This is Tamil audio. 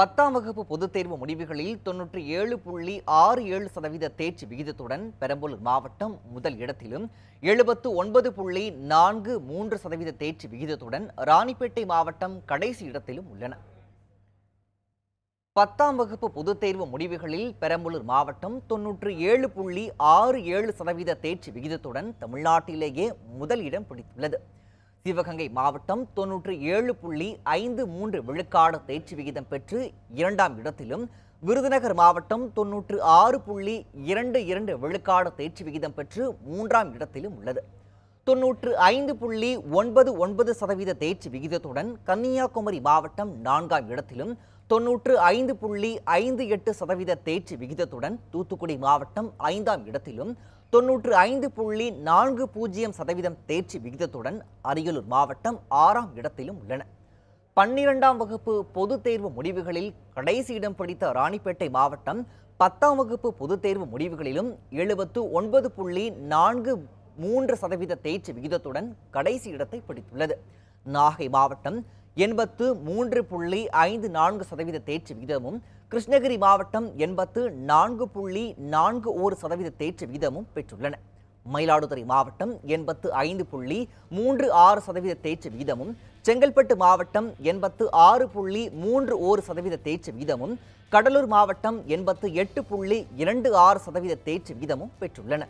பத்தாம் வகுப்பு பொதுத் தேர்வு முடிவுகளில் தொன்னூற்றி ஏழு புள்ளி ஆறு ஏழு சதவீத தேர்ச்சி விகிதத்துடன் பெரம்பலூர் மாவட்டம் முதல் இடத்திலும் எழுபத்து ஒன்பது புள்ளி நான்கு மூன்று சதவீத தேர்ச்சி விகிதத்துடன் ராணிப்பேட்டை மாவட்டம் கடைசி இடத்திலும் உள்ளன பத்தாம் வகுப்பு பொதுத் தேர்வு முடிவுகளில் பெரம்பலூர் மாவட்டம் தொன்னூற்று ஏழு புள்ளி ஆறு ஏழு சதவீத தேர்ச்சி விகிதத்துடன் தமிழ்நாட்டிலேயே முதல் இடம் பிடித்துள்ளது சிவகங்கை மாவட்டம் தொன்னூற்றி ஏழு புள்ளி ஐந்து மூன்று விழுக்காடு தேர்ச்சி விகிதம் பெற்று இரண்டாம் இடத்திலும் விருதுநகர் மாவட்டம் தொன்னூற்று ஆறு புள்ளி இரண்டு இரண்டு விழுக்காடு தேர்ச்சி விகிதம் பெற்று மூன்றாம் இடத்திலும் உள்ளது தொன்னூற்று ஐந்து புள்ளி ஒன்பது ஒன்பது சதவீத தேர்ச்சி விகிதத்துடன் கன்னியாகுமரி மாவட்டம் நான்காம் இடத்திலும் தொன்னூற்று ஐந்து புள்ளி ஐந்து எட்டு சதவீத தேர்ச்சி விகிதத்துடன் தூத்துக்குடி மாவட்டம் ஐந்தாம் இடத்திலும் தொன்னூற்று ஐந்து புள்ளி நான்கு பூஜ்ஜியம் சதவீதம் தேர்ச்சி விகிதத்துடன் அரியலூர் மாவட்டம் ஆறாம் இடத்திலும் உள்ளன பன்னிரெண்டாம் வகுப்பு பொதுத் தேர்வு முடிவுகளில் கடைசி இடம் பிடித்த ராணிப்பேட்டை மாவட்டம் பத்தாம் வகுப்பு பொதுத் தேர்வு முடிவுகளிலும் எழுபத்து ஒன்பது புள்ளி நான்கு மூன்று சதவீத தேர்ச்சி விகிதத்துடன் கடைசி இடத்தை பிடித்துள்ளது நாகை மாவட்டம் எண்பத்து மூன்று புள்ளி ஐந்து நான்கு சதவீத தேர்ச்சி விகிதமும் கிருஷ்ணகிரி மாவட்டம் எண்பத்து நான்கு புள்ளி நான்கு ஒரு சதவீத தேர்ச்சி விகிதமும் பெற்றுள்ளன மயிலாடுதுறை மாவட்டம் எண்பத்து ஐந்து புள்ளி மூன்று ஆறு சதவீத தேர்ச்சி விகிதமும் செங்கல்பட்டு மாவட்டம் எண்பத்து ஆறு புள்ளி மூன்று ஒரு சதவீத தேர்ச்சி விகிதமும் கடலூர் மாவட்டம் எண்பத்து எட்டு புள்ளி இரண்டு ஆறு சதவீத தேர்ச்சி விகிதமும் பெற்றுள்ளன